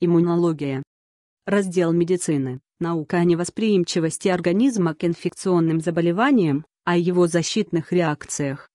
Иммунология. Раздел медицины. Наука о невосприимчивости организма к инфекционным заболеваниям, о его защитных реакциях,